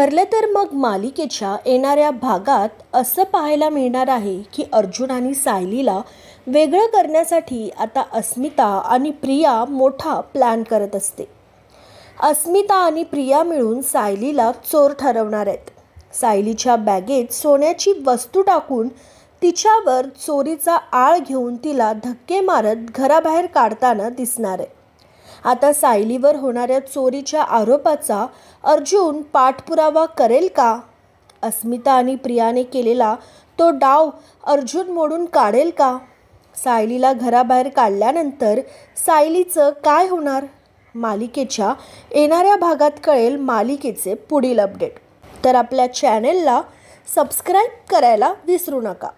ठरलं तर मग मालिकेच्या येणाऱ्या भागात असं पाहायला मिळणार आहे की अर्जुन आणि सायलीला वेगळं करण्यासाठी आता अस्मिता आणि प्रिया मोठा प्लॅन करत असते अस्मिता आणि प्रिया मिळून सायलीला चोर ठरवणार आहेत सायलीच्या बॅगेत सोन्याची वस्तू टाकून तिच्यावर चोरीचा आळ घेऊन तिला धक्के मारत घराबाहेर काढताना दिसणार आहे आता सायलीवर होणाऱ्या चोरीच्या आरोपाचा अर्जुन पाठपुरावा करेल का अस्मिता आणि प्रियाने केलेला तो डाव अर्जुन मोडून काढेल का सायलीला घराबाहेर काढल्यानंतर सायलीचं काय होणार मालिकेच्या येणाऱ्या भागात कळेल मालिकेचे पुढील अपडेट तर आपल्या चॅनेलला सबस्क्राईब करायला विसरू नका